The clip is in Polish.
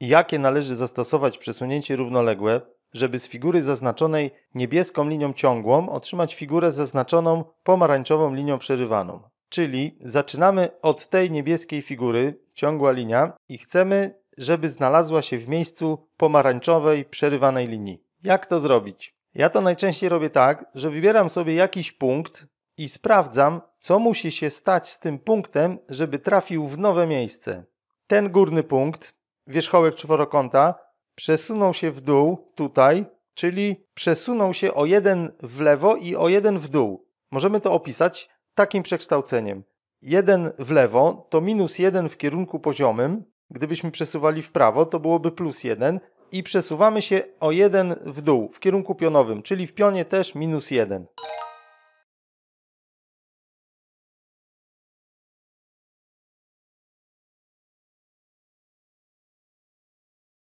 jakie należy zastosować przesunięcie równoległe, żeby z figury zaznaczonej niebieską linią ciągłą otrzymać figurę zaznaczoną pomarańczową linią przerywaną. Czyli zaczynamy od tej niebieskiej figury, ciągła linia, i chcemy, żeby znalazła się w miejscu pomarańczowej, przerywanej linii. Jak to zrobić? Ja to najczęściej robię tak, że wybieram sobie jakiś punkt i sprawdzam, co musi się stać z tym punktem, żeby trafił w nowe miejsce. Ten górny punkt wierzchołek czworokąta przesunął się w dół tutaj, czyli przesunął się o jeden w lewo i o jeden w dół. Możemy to opisać takim przekształceniem. 1 w lewo to minus 1 w kierunku poziomym. Gdybyśmy przesuwali w prawo, to byłoby plus 1 i przesuwamy się o 1 w dół w kierunku pionowym, czyli w pionie też minus 1.